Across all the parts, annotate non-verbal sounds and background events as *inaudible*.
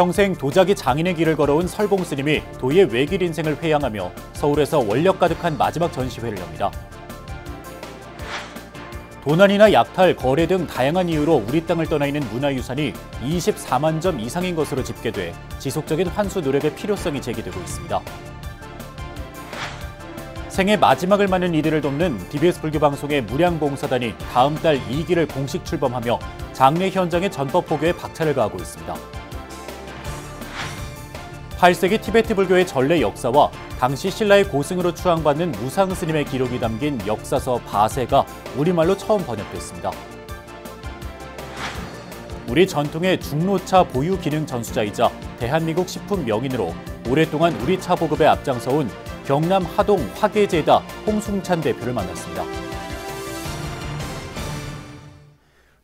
평생 도자기 장인의 길을 걸어온 설봉 스님이 도의 외길 인생을 회양하며 서울에서 원력 가득한 마지막 전시회를 엽니다. 도난이나 약탈, 거래 등 다양한 이유로 우리 땅을 떠나 있는 문화유산이 24만 점 이상인 것으로 집계돼 지속적인 환수 노력의 필요성이 제기되고 있습니다. 생애 마지막을 맞는 이들을 돕는 DBS 불교방송의 무량봉사단이 다음 달 2기를 공식 출범하며 장례 현장의 전법 포교에 박차를 가하고 있습니다. 8세기 티베트 불교의 전래 역사와 당시 신라의 고승으로 추앙받는 무상 스님의 기록이 담긴 역사서 바세가 우리말로 처음 번역됐습니다. 우리 전통의 중노차 보유 기능 전수자이자 대한민국 식품 명인으로 오랫동안 우리 차 보급에 앞장서온 경남 하동 화계제다 홍승찬 대표를 만났습니다.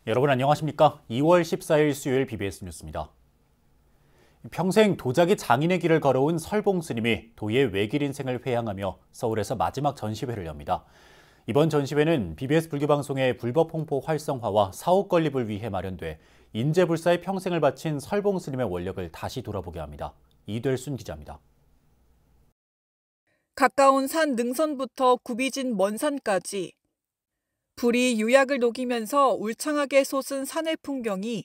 여러분 안녕하십니까? 2월 14일 수요일 BBS 뉴스입니다. 평생 도자기 장인의 길을 걸어온 설봉 스님이 도의 외길 인생을 회향하며 서울에서 마지막 전시회를 엽니다. 이번 전시회는 BBS 불교방송의 불법 홍보 활성화와 사옥 건립을 위해 마련돼 인재불사의 평생을 바친 설봉 스님의 원력을 다시 돌아보게 합니다. 이될순 기자입니다. 가까운 산 능선부터 구비진먼 산까지 불이 유약을 녹이면서 울창하게 솟은 산의 풍경이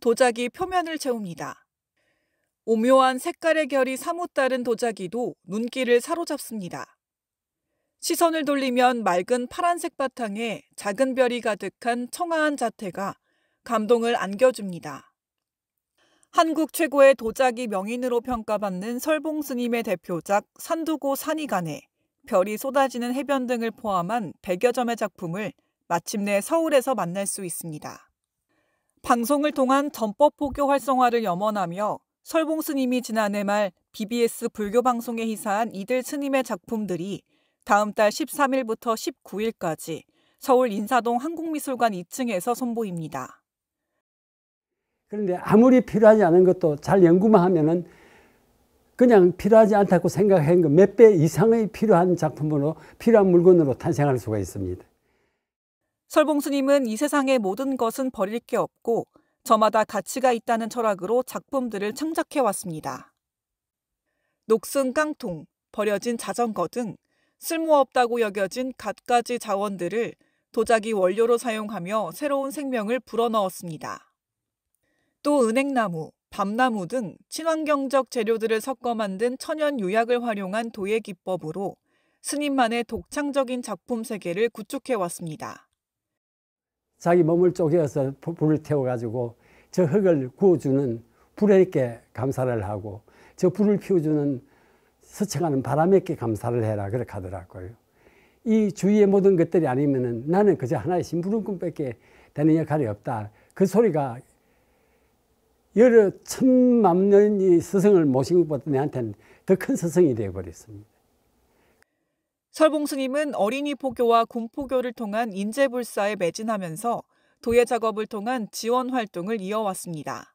도자기 표면을 채웁니다. 오묘한 색깔의 결이 사뭇 다른 도자기도 눈길을 사로잡습니다. 시선을 돌리면 맑은 파란색 바탕에 작은 별이 가득한 청아한 자태가 감동을 안겨줍니다. 한국 최고의 도자기 명인으로 평가받는 설봉 스님의 대표작 산두고 산이 간에 별이 쏟아지는 해변 등을 포함한 100여 점의 작품을 마침내 서울에서 만날 수 있습니다. 방송을 통한 전법 포교 활성화를 염원하며 설봉 스님이 지난해 말 BBS 불교 방송에 희사한 이들 스님의 작품들이 다음 달 13일부터 19일까지 서울 인사동 한국미술관 2층에서 선보입니다. 그런데 아무리 필요하지 않은 것도 잘 연구만 하면은 그냥 필요하지 않다고 생각한 것몇배 이상의 필요한 작품으로 필요한 물건으로 탄생할 수가 있습니다. 설봉 스님은 이 세상의 모든 것은 버릴 게 없고 저마다 가치가 있다는 철학으로 작품들을 창작해 왔습니다. 녹슨 깡통, 버려진 자전거 등 쓸모없다고 여겨진 갖가지 자원들을 도자기 원료로 사용하며 새로운 생명을 불어넣었습니다. 또 은행나무, 밤나무 등 친환경적 재료들을 섞어 만든 천연 유약을 활용한 도예 기법으로 스님만의 독창적인 작품 세계를 구축해 왔습니다. 자기 몸을 쪼개어서 불을 태워가지고 저 흙을 구워주는 불에게 감사를 하고 저 불을 피워주는 스쳐가는 바람에게 감사를 해라 그렇게 하더라고요. 이 주위의 모든 것들이 아니면 나는 그저 하나의 심부름꾼밖에 되는 역할이 없다. 그 소리가 여러 천만 년이 스승을 모신 것보다 내한테는 더 큰 스승이 되어버렸습니다. 철봉 스님은 어린이 포교와 군포교를 통한 인재불사에 매진하면서 도예 작업을 통한 지원 활동을 이어왔습니다.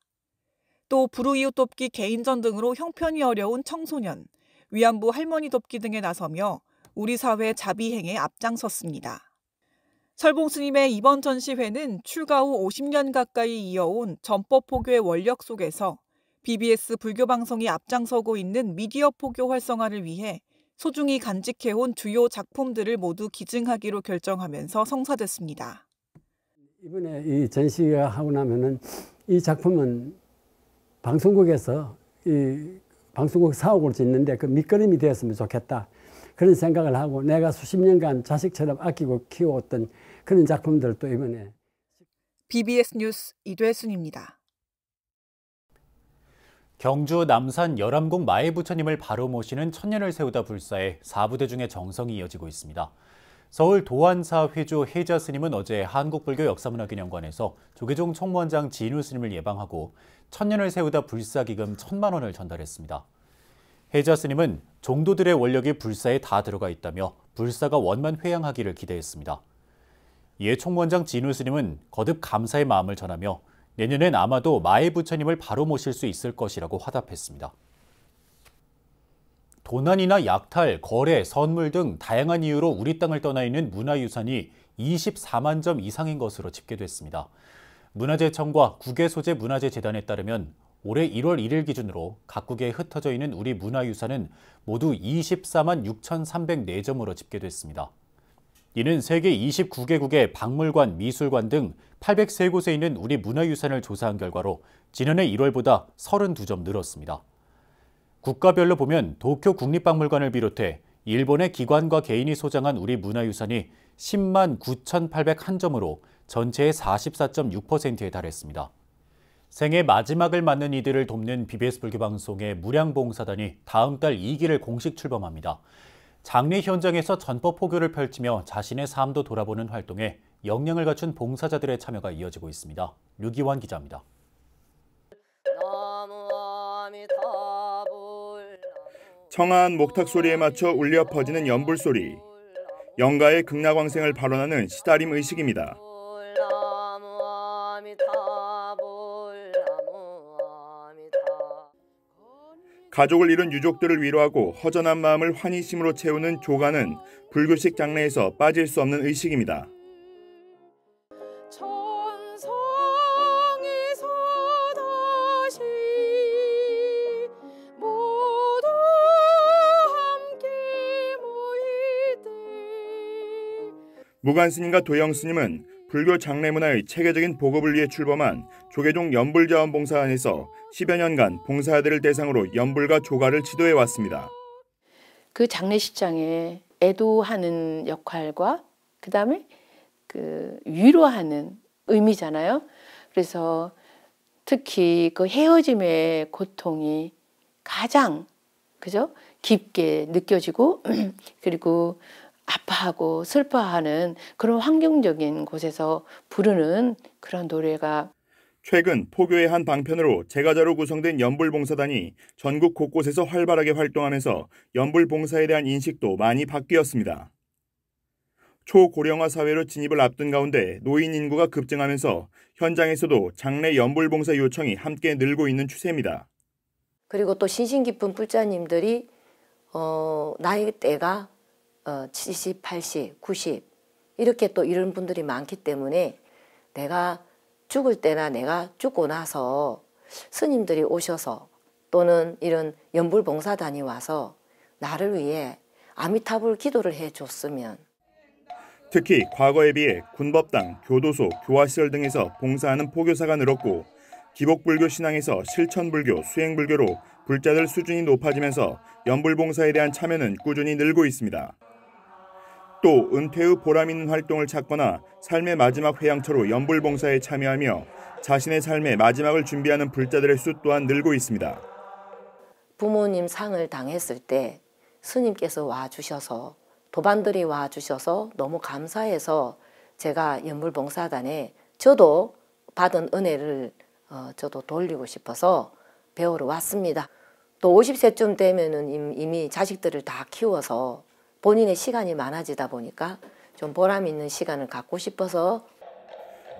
또 불우이웃 돕기 개인전 등으로 형편이 어려운 청소년, 위안부 할머니 돕기 등에 나서며 우리 사회 자비행에 앞장섰습니다. 설봉 스님의 이번 전시회는 출가 후 50년 가까이 이어온 전법 포교의 원력 속에서 BBS 불교 방송이 앞장서고 있는 미디어 포교 활성화를 위해 소중히 간직해온 주요 작품들을 모두 기증하기로 결정하면서 성사됐습니다. 이번에 이 전시가 하고 나면은 이 작품은 방송국에서 이 방송국 사옥을 짓는데 그 밑거름이 되었으면 좋겠다. 그런 생각을 하고 내가 수십 년간 자식처럼 아끼고 키워던 그런 작품들도 이번에 BBS 뉴스 이대순입니다. 경주 남산 열암궁 마애부처님을 바로 모시는 천년을 세우다 불사에 사부대 중의 정성이 이어지고 있습니다. 서울 도안사 회주 혜자 스님은 어제 한국불교 역사문화기념관에서 조계종 총무원장 진우 스님을 예방하고 천년을 세우다 불사 기금 천만 원을 전달했습니다. 혜자 스님은 종도들의 원력이 불사에 다 들어가 있다며 불사가 원만 회양하기를 기대했습니다. 이에 예 총무원장 진우 스님은 거듭 감사의 마음을 전하며 내년엔 아마도 마해 부처님을 바로 모실 수 있을 것이라고 화답했습니다. 도난이나 약탈, 거래, 선물 등 다양한 이유로 우리 땅을 떠나 있는 문화유산이 24만 점 이상인 것으로 집계됐습니다. 문화재청과 국외소재 문화재재단에 따르면 올해 1월 1일 기준으로 각국에 흩어져 있는 우리 문화유산은 모두 24만 6,304점으로 집계됐습니다. 이는 세계 29개국의 박물관, 미술관 등 803곳에 있는 우리 문화유산을 조사한 결과로 지난해 1월보다 32점 늘었습니다. 국가별로 보면 도쿄 국립박물관을 비롯해 일본의 기관과 개인이 소장한 우리 문화유산이 10만 9,801점으로 전체의 44.6%에 달했습니다. 생애 마지막을 맞는 이들을 돕는 BBS 불교방송의 무량봉사단이 다음 달 2기를 공식 출범합니다. 장례 현장에서 전법 포교를 펼치며 자신의 삶도 돌아보는 활동에 역량을 갖춘 봉사자들의 참여가 이어지고 있습니다. 류기환 기자입니다. 청아한 목탁 소리에 맞춰 울려 퍼지는 연불 소리. 영가의 극락왕생을 발언하는 시다림 의식입니다. 가족을 잃은 유족들을 위로하고 허전한 마음을 환희심으로 채우는 조가는 불교식 장례에서 빠질 수 없는 의식입니다. 무관스님과 도영스님은 불교 장례문화의 체계적인 보급을 위해 출범한 조계종 연불자원봉사안에서 10여 년간 봉사자들을 대상으로 연불과 조가를 지도해 왔습니다. 그 장례식장에 애도하는 역할과 그다음에 그 위로하는 의미잖아요. 그래서 특히 그 헤어짐의 고통이 가장 그죠? 깊게 느껴지고 *clears throat* 그리고 아파하고 슬퍼하는 그런 환경적인 곳에서 부르는 그런 노래가 최근 포교의 한 방편으로 재가자로 구성된 연불봉사단이 전국 곳곳에서 활발하게 활동하면서 연불봉사에 대한 인식도 많이 바뀌었습니다. 초고령화 사회로 진입을 앞둔 가운데 노인 인구가 급증하면서 현장에서도 장례 연불봉사 요청이 함께 늘고 있는 추세입니다. 그리고 또 신신 깊은 불자님들이 어, 나이대가 어, 70, 80, 90 이렇게 또 이런 분들이 많기 때문에 내가 죽을 때나 내가 죽고 나서 스님들이 오셔서 또는 이런 연불봉사단이 와서 나를 위해 아미타불 기도를 해줬으면 특히 과거에 비해 군법당, 교도소, 교화시설 등에서 봉사하는 포교사가 늘었고 기복불교 신앙에서 실천불교, 수행불교로 불자들 수준이 높아지면서 연불봉사에 대한 참여는 꾸준히 늘고 있습니다. 또 은퇴 후 보람 있는 활동을 찾거나 삶의 마지막 회양처로 연불봉사에 참여하며 자신의 삶의 마지막을 준비하는 불자들의 수 또한 늘고 있습니다. 부모님 상을 당했을 때 스님께서 와 주셔서 도반들이 와 주셔서 너무 감사해서 제가 연불봉사단에 저도 받은 은혜를 어, 저도 돌리고 싶어서 배우러 왔습니다. 또 50세쯤 되면은 이미 자식들을 다 키워서 본인의 시간이 많아지다 보니까 좀 보람 있는 시간을 갖고 싶어서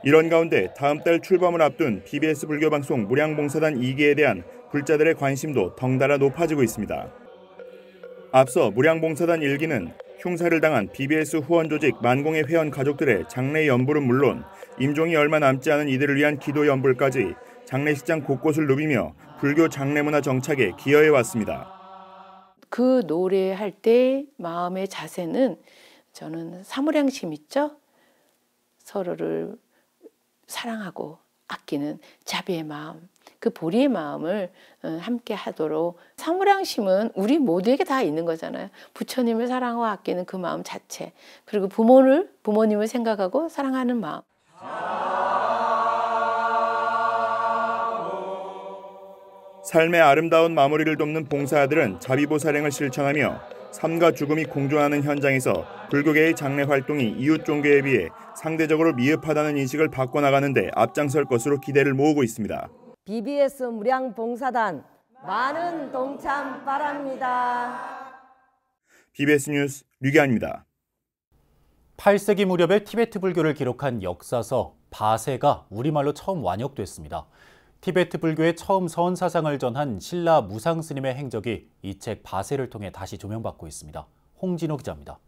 이런 가운데 다음 달 출범을 앞둔 BBS 불교 방송 무량봉사단 2기에 대한 불자들의 관심도 덩달아 높아지고 있습니다. 앞서 무량봉사단 1기는 흉사를 당한 BBS 후원 조직 만공의 회원 가족들의 장례 연불은 물론 임종이 얼마 남지 않은 이들을 위한 기도 연불까지 장례식장 곳곳을 누비며 불교 장례 문화 정착에 기여해 왔습니다. 그 노래할 때 마음의 자세는 저는 사물양심 있죠? 서로를 사랑하고 아끼는 자비의 마음, 그 보리의 마음을 어, 함께 하도록 사물양심은 우리 모두에게 다 있는 거잖아요. 부처님을 사랑하고 아끼는 그 마음 자체, 그리고 부모를 부모님을 생각하고 사랑하는 마음. 아 삶의 아름다운 마무리를 돕는 봉사들은 자비보살행을 실천하며 삶과 죽음이 공존하는 현장에서 불교계의 장례 활동이 이웃 종교에 비해 상대적으로 미흡하다는 인식을 바꿔나가는 데 앞장설 것으로 기대를 모으고 있습니다. BBS 무량봉사단 많은 동참 바랍니다. BBS 뉴스 류기환입니다. 8세기 무렵의 티베트 불교를 기록한 역사서 바세가 우리말로 처음 완역됐습니다. 티베트 불교에 처음 선사상을 전한 신라 무상 스님의 행적이 이 책 바세를 통해 다시 조명받고 있습니다. 홍진호 기자입니다.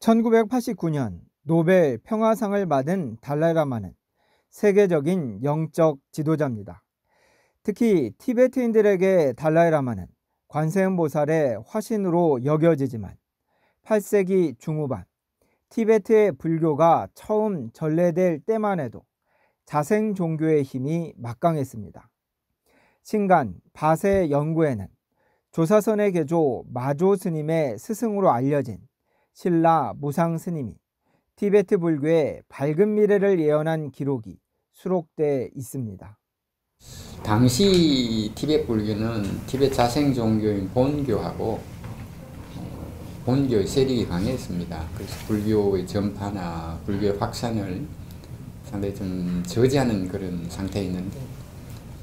1989년 노벨 평화상을 받은 달라이라마는 세계적인 영적 지도자입니다. 특히 티베트인들에게 달라이라마는 관세음보살의 화신으로 여겨지지만 8세기 중후반 티베트의 불교가 처음 전래될 때만 해도 자생 종교의 힘이 막강했습니다. 신간 바세 연구에는 조사선의 개조 마조 스님의 스승으로 알려진 신라 무상 스님이 티베트 불교의 밝은 미래를 예언한 기록이 수록돼 있습니다. 당시 티벳 불교는 티벳 자생 종교인 본교하고 어, 본교의 세력이 강했습니다. 그래서 불교의 전파나 불교의 확산을 상당히 좀 저지하는 그런 상태에 있는데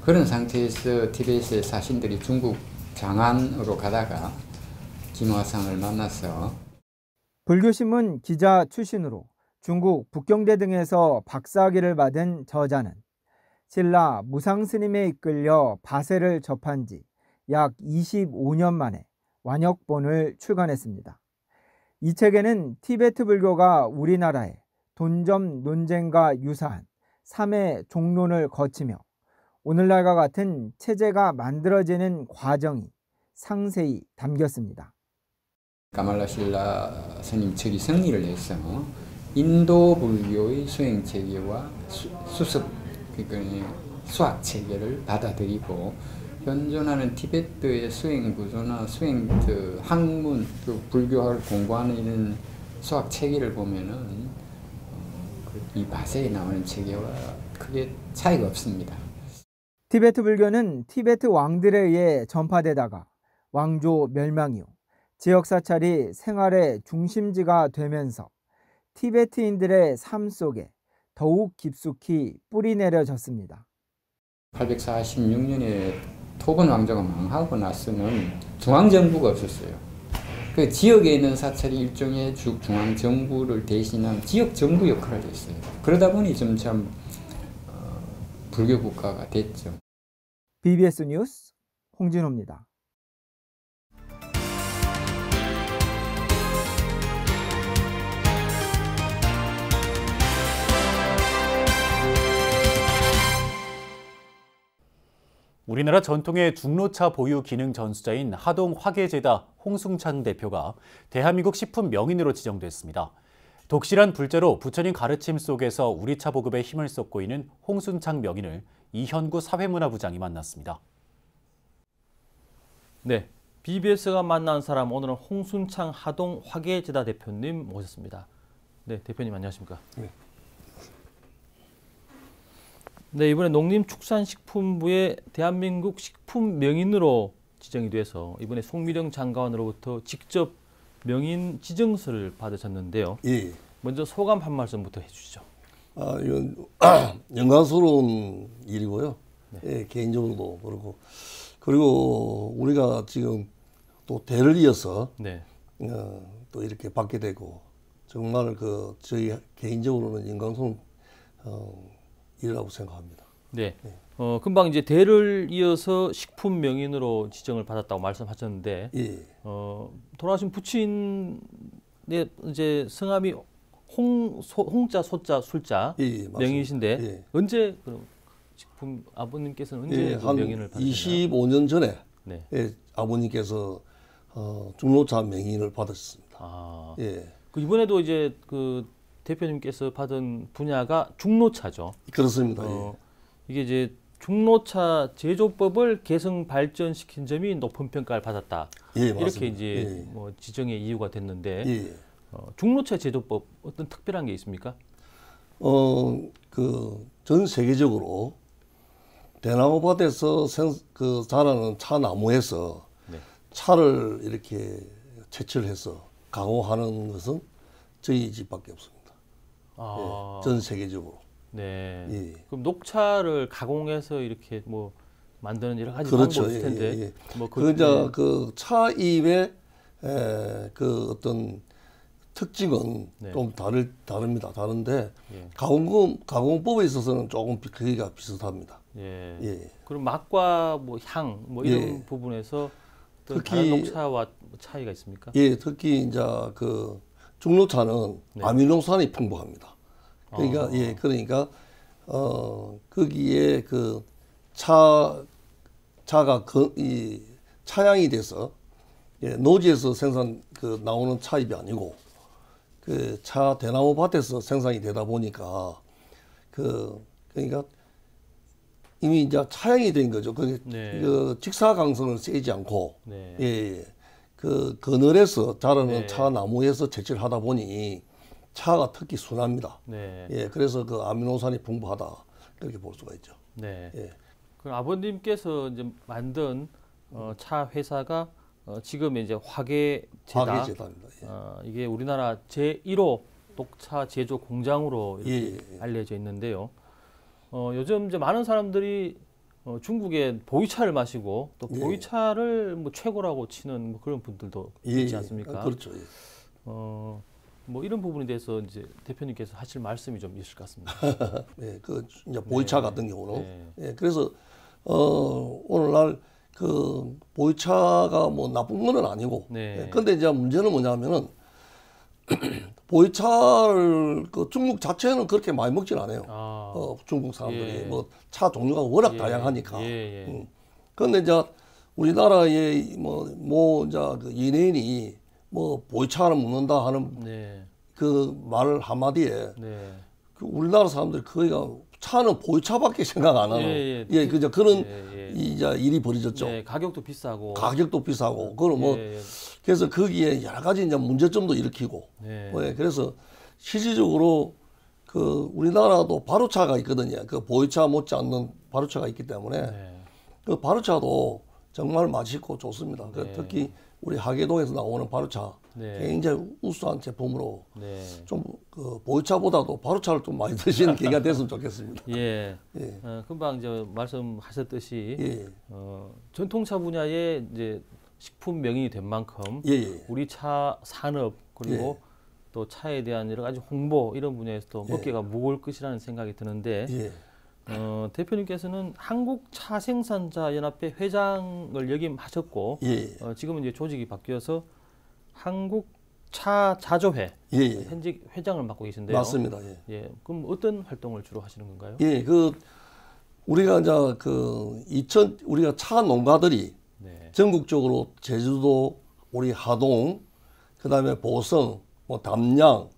그런 상태에서 티베이스의 사신들이 중국 장안으로 가다가 김화상을 만났어 불교신문 기자 출신으로 중국 북경대 등에서 박사학위를 받은 저자는 신라 무상스님에 이끌려 바세를 접한 지 약 25년 만에 완역본을 출간했습니다. 이 책에는 티베트 불교가 우리나라에 돈점 논쟁과 유사한 3의 종론을 거치며 오늘날과 같은 체제가 만들어지는 과정이 상세히 담겼습니다. 가말라 신라 스님 측이 승리를 했어 인도 불교의 수행 체계와 수습 그러니까 수학 체계를 받아들이고 현존하는 티베트의 수행 구조나 수행 그 학문 그 불교학을 공부하는 수학 체계를 보면은 이 바세에 나오는 체계와 크게 차이가 없습니다. 티베트 불교는 티베트 왕들에 의해 전파되다가 왕조 멸망 이후 지역 사찰이 생활의 중심지가 되면서 티베트인들의 삶 속에 더욱 깊숙이 뿌리 내려졌습니다. 846년에 토건 왕조가 망하고 나서는 중앙 정부가 없었어요. 그 지역에 있는 사찰이 일종의 중앙 정부를 대신한 지역 정부 역할을 했어요. 그러다 보니 점점 어, 불교 국가가 됐죠. BBS 뉴스 홍진호입니다. 우리나라 전통의 중로차 보유 기능 전수자인 하동 화계제다 홍승찬 대표가 대한민국 식품 명인으로 지정됐습니다. 독실한 불자로 부처님 가르침 속에서 우리 차 보급에 힘을 쏟고 있는 홍순창 명인을 이현구 사회문화부장이 만났습니다. 네, BBS가 만난 사람 오늘은 홍순창 하동 화계제다 대표님 모셨습니다. 네, 대표님 안녕하십니까? 네. 네, 이번에 농림축산식품부의 대한민국 식품 명인으로 지정이 돼서 이번에 송미령 장관으로부터 직접 명인 지정서를 받으셨는데요. 예. 먼저 소감 한 말씀부터 해주시죠. 아, 이건 *clears throat* 영광스러운 일이고요. 네. 예, 개인적으로도 그렇고 그리고 우리가 지금 또 대를 이어서 네. 어, 또 이렇게 받게 되고 정말 그 저희 개인적으로는 영광스러운 어, 일이라고 생각합니다. 네. 네. 어, 금방 이제 대를 이어서 식품 명인으로 지정을 받았다고 말씀하셨는데 예. 어, 돌아가신 부친의 이제 성함이 홍, 소, 홍자, 소자, 술자 예, 예 명인이신데 예. 언제 그럼 식품 아버님께서는 언제 예, 그 명인을 받으셨나요? 25년 전에 네. 예, 아버님께서 어, 중로자 명인을 받으셨습니다. 아, 예. 그 이번에도 이제 그 대표님께서 받은 분야가 중노차죠. 그렇습니다. 어, 예. 이게 이제 중노차 제조법을 개성 발전시킨 점이 높은 평가를 받았다. 예, 이렇게 이제 예. 뭐 지정의 이유가 됐는데 예. 어, 중노차 제조법 어떤 특별한 게 있습니까? 어, 그 전 세계적으로 대나무밭에서 생, 그 자라는 차 나무에서 네. 차를 이렇게 채취를 해서 강호하는 것은 저희 집밖에 없습니다. 아. 예, 전 세계적으로. 네. 예. 그럼 녹차를 가공해서 이렇게 뭐 만드는 여러 가지 그렇죠. 방법이 있을 예, 텐데. 예, 예. 뭐 그, 이제 네. 그 차잎의 에, 그 어떤 특징은 네. 좀 다를 다릅니다. 다른데 예. 가공 가공법에 있어서는 조금 크기가 비슷합니다. 예. 예. 그럼 맛과 뭐 향, 뭐 이런 예. 부분에서 특히 녹차와 차이가 있습니까? 예, 특히 이제 그 중로차는 네. 아미노산이 풍부합니다. 그러니까 아. 예 그러니까 어 거기에 그 차 차가 그, 이차양이 돼서 예, 노지에서 생산 그 나오는 차입이 아니고 그 차 대나무 밭에서 생산이 되다 보니까 그 그러니까 이미 이제 차양이된 거죠. 그, 네. 그 직사광선을 세지 않고 네. 예, 예. 그 그늘에서 자라는 네. 차 나무에서 채취 하다 보니 차가 특히 순합니다. 네. 예, 그래서 그 아미노산이 풍부하다 그렇게 볼 수가 있죠. 네. 예. 그 아버님께서 이제 만든 어, 차 회사가 어, 지금 이제 화계 재단, 입니다 예. 어, 이게 우리나라 제 1호 독차 제조 공장으로 예, 예, 예, 알려져 있는데요. 어, 요즘 이제 많은 사람들이 어, 중국의 보이차를 마시고 또 예. 보이차를 예. 뭐 최고라고 치는 뭐 그런 분들도 예. 있지 예. 않습니까? 아, 그렇죠. 예. 어, 뭐 이런 부분에 대해서 이제 대표님께서 하실 말씀이 좀 있을 것 같습니다. 네, *laughs* 그 이제 보이차 네. 같은 경우는 네. 예, 그래서 어, 오늘날 그 보이차가 뭐 나쁜 거는 아니고 네. 예, 근데 이제 문제는 뭐냐면은 *clears throat* 그 보이차를 그 중국 자체는 그렇게 많이 먹진 않아요. 아. 어, 중국 사람들이 예. 뭐차 종류가 워낙 예. 다양하니까. 예, 예. 음. 그런데 이제 우리나라의 뭐뭐 이제 그연인이뭐 보이차를 먹는다 하는 네. 그말 한마디에 네. 그 우리나라 사람들이 거의가 차는 보유차밖에 생각 안 하는. 예, 예. 예 그죠. 그런 예, 예, 예. 이제 일이 벌어졌죠. 예, 가격도 비싸고. 가격도 비싸고. 그럼 뭐 예, 그래서 거기에 여러 가지 이제 문제점도 일으키고. 예. 뭐 그래서 실질적으로 그 우리나라도 바로차가 있거든요. 그 보유차 못지않는 바로차가 있기 때문에 네. 그 바로차도 정말 맛있고 좋습니다. 그 네. 특히 우리 하계동에서 나오는 바로차 네. 굉장히 우수한 제품으로 네. 좀그 보유차보다도 바로차를 좀 많이 드시는 *laughs* 계기가 됐으면 좋겠습니다. 예. 예. 어, 금방 이제 말씀하셨듯이 예. 어, 전통차 분야에 이제 식품 명인이 된 만큼 예예. 예. 우리 차 산업 그리고 예. 또 차에 대한 여러 가지 홍보 이런 분야에서도 어깨가 예. 무거울 것이라는 생각이 드는데 예. 어, 대표님께서는 한국차 생산자 연합회 회장을 역임하셨고 어, 지금은 이제 조직이 바뀌어서 한국 차 자조회 예, 예. 현직 회장을 맡고 계신데요. 맞습니다. 예. 예. 그럼 어떤 활동을 주로 하시는 건가요? 예, 그 우리가 이제 그 2000, 우리가 차 농가들이 네. 전국적으로 제주도, 우리 하동, 그 다음에 보성, 뭐 담양,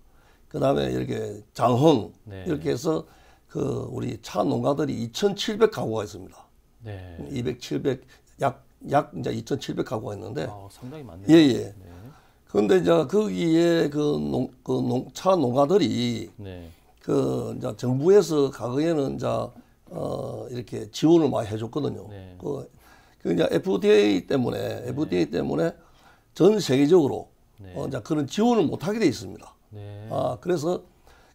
그 다음에 이렇게 장흥, 네. 이렇게 해서 그 우리 차 농가들이 2,700 가구가 있습니다. 네. 200, 700, 약, 약 이제 2,700 가구가 있는데. 아, 상당히 많네요. 예, 예. 네. 그런데 이제 거기에 그 농, 그 농차 농가들이 네. 그 이제 정부에서 과거에는 이제 어 이렇게 지원을 많이 해줬거든요. 네. 그, 그 이제 FDA 때문에 FDA 네. 때문에 전 세계적으로 네. 어 이제 그런 지원을 못 하게 돼 있습니다. 네. 아 그래서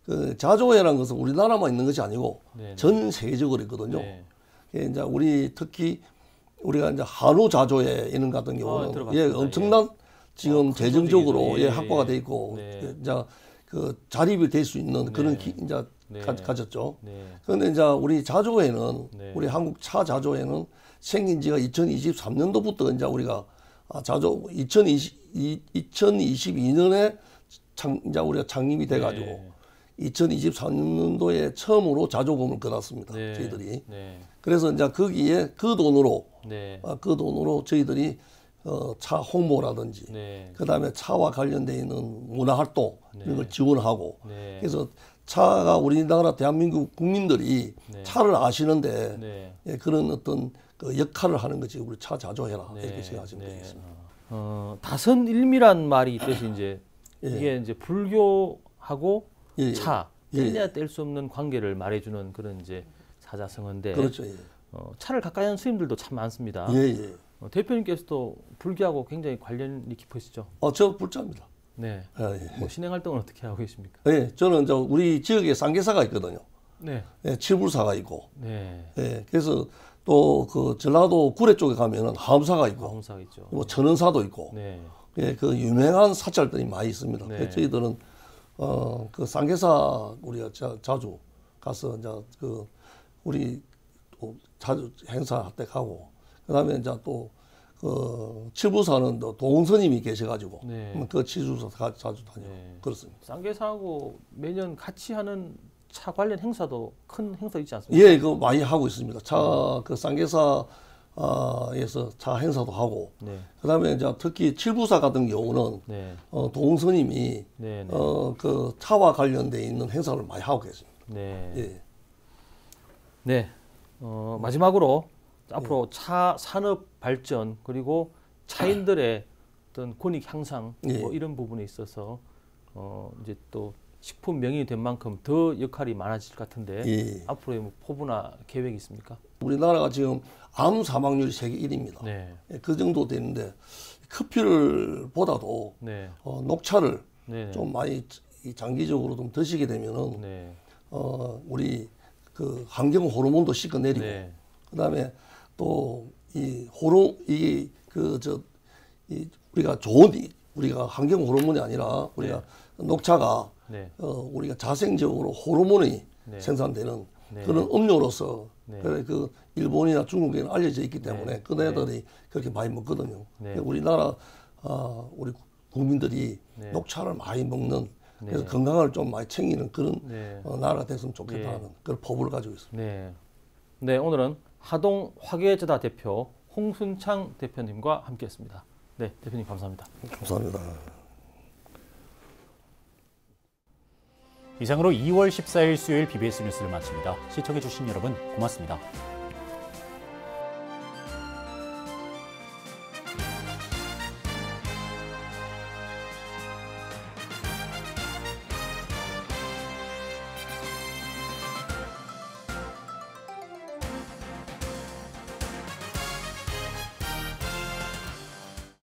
그 자조회라는 것은 우리나라만 있는 것이 아니고 네, 전 세계적으로 있거든요. 그 이제 우리 특히 우리가 이제 한우 자조회 있는 같은 어, 경우는 아, 예, 엄청난 예. 지금 어, 재정적으로 예, 예, 확보가 예. 돼 있고 네. 그 이제 그 자립이 될 수 있는 그런 네. 기, 이제 네. 가, 가졌죠. 그런데 이제 우리 자조회는 우리 한국 차 자조회는 생긴 지가 2023년도부터 이제 우리가 아, 자조 2020 2022년에 창, 이제 우리가 창립이 돼가지고 네. 2023년도에 처음으로 자조금을 끊었습니다. 네. 저희들이. 네. 그래서 이제 거기에 그 돈으로 아, 그 돈으로 저희들이 어, 차 홍보라든지 네. 그다음에 차와 관련돼 있는 문화 활동 네. 이런 걸 지원하고 네. 그래서 차가 우리나라 대한민국 국민들이 네. 차를 아시는데 네. 예, 그런 어떤 그 역할을 하는 거지 우리 차 자주 해라 네. 이렇게 생각하시면 되겠습니다. 어, 다선 일미란 말이 있듯이 이제 예. 이게 이제 불교하고 예. 예. 차 뗄래야 예, 예. 뗄수 없는 관계를 말해주는 그런 이제 사자성어인데 그렇죠. 어, 차를 가까이 하는 스님들도 참 많습니다. 예, 예. 어, 대표님께서도 불교하고 굉장히 관련이 깊으시죠? 어, 저 불자입니다. 네. 아, 예. 뭐 신행 활동은 어떻게 하고 계십니까? 예, 저는 저 우리 지역에 쌍계사가 있거든요. 네. 예, 칠불사가 있고. 네. 예, 그래서 또 그 전라도 구례 쪽에 가면은 하암사가 있고. 하암사 있죠. 뭐 천은사도 있고. 네. 예, 그 유명한 사찰들이 많이 있습니다. 네. 저희들은 어, 그 쌍계사 우리가 자, 자주 가서 이제 그 우리 또 자주 행사할 때 가고 그다음에 이제 또그 칠부사는 또 동선님이 그 계셔가지고 네. 그 치주사 자주 다녀요. 네. 그렇습니다. 쌍계사하고 매년 같이 하는 차 관련 행사도 큰 행사 있지 않습니까? 예, 그거 많이 하고 있습니다. 차그 음. 쌍계사 어, 에서 차 행사도 하고 네. 그다음에 이제 특히 칠부사 같은 경우는 네. 어, 동선님이 네, 네, 어, 그 차와 관련돼 있는 행사를 많이 하고 계십니다. 네. 예. 네. 어, 마지막으로 앞으로 예. 차 산업 발전 그리고 차인들의 어떤 권익 향상 예. 뭐 이런 부분에 있어서 어 이제 또 식품 명인이 된 만큼 더 역할이 많아질 것 같은데 예. 앞으로의 뭐 포부나 계획이 있습니까? 우리나라가 지금 암 사망률이 세계 1위입니다. 네. 예, 그 정도 되는데 커피를 보다도 네. 어, 녹차를 네좀 많이 장기적으로 좀 드시게 되면은 네. 어, 우리 그 환경 호르몬도 씻어내리고 네. 그다음에 또이 호르 몬 이그저 이 우리가 좋은 우리가 환경 호르몬이 아니라 우리가 네. 녹차가 네. 어, 우리가 자생적으로 호르몬이 네. 생산되는 네. 그런 음료로서 네. 그그 일본이나 중국에는 알려져 있기 네. 때문에 그애들이 그렇게 많이 먹거든요. 그러니까 우리나라 아, 우리 국민들이 녹차를 많이 먹는 그래서 건강을 좀 많이 챙기는 그런 어, 나라가 됐으면 좋겠다는 그런 법을 가지고 있습니다. 네, 오늘은 하동 화계재다 대표 홍순창 대표님과 함께했습니다. 네, 대표님 감사합니다. 감사합니다. 이상으로 2월 14일 수요일 BBS 뉴스를 마칩니다. 시청해주신 여러분 고맙습니다.